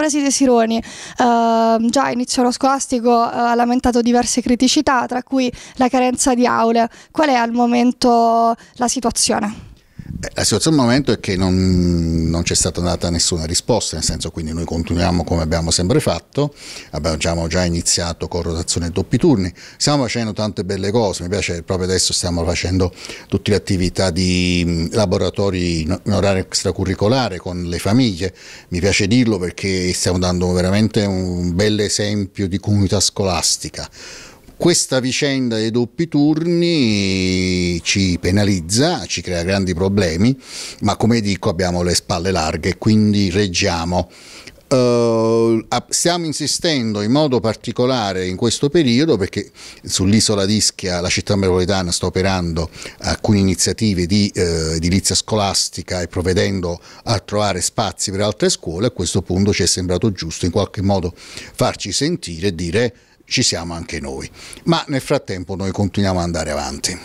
Presi Sironi, eh, già a inizio anno scolastico eh, ha lamentato diverse criticità, tra cui la carenza di aule. Qual è al momento la situazione? Eh, la situazione al momento è che non, non c'è stata data nessuna risposta, nel senso quindi noi continuiamo come abbiamo sempre fatto, abbiamo già iniziato con rotazione e doppi turni, stiamo facendo tante belle cose, mi piace proprio adesso stiamo facendo tutte le attività di mm, laboratori in orario extracurricolare con le famiglie, mi piace dirlo perché stiamo dando veramente un bel esempio di comunità scolastica questa vicenda dei doppi turni ci penalizza, ci crea grandi problemi, ma come dico abbiamo le spalle larghe, quindi reggiamo. Uh, stiamo insistendo in modo particolare in questo periodo perché sull'isola di Ischia la città metropolitana sta operando alcune iniziative di uh, edilizia scolastica e provvedendo a trovare spazi per altre scuole. A questo punto ci è sembrato giusto in qualche modo farci sentire e dire ci siamo anche noi. Ma nel frattempo noi continuiamo ad andare avanti.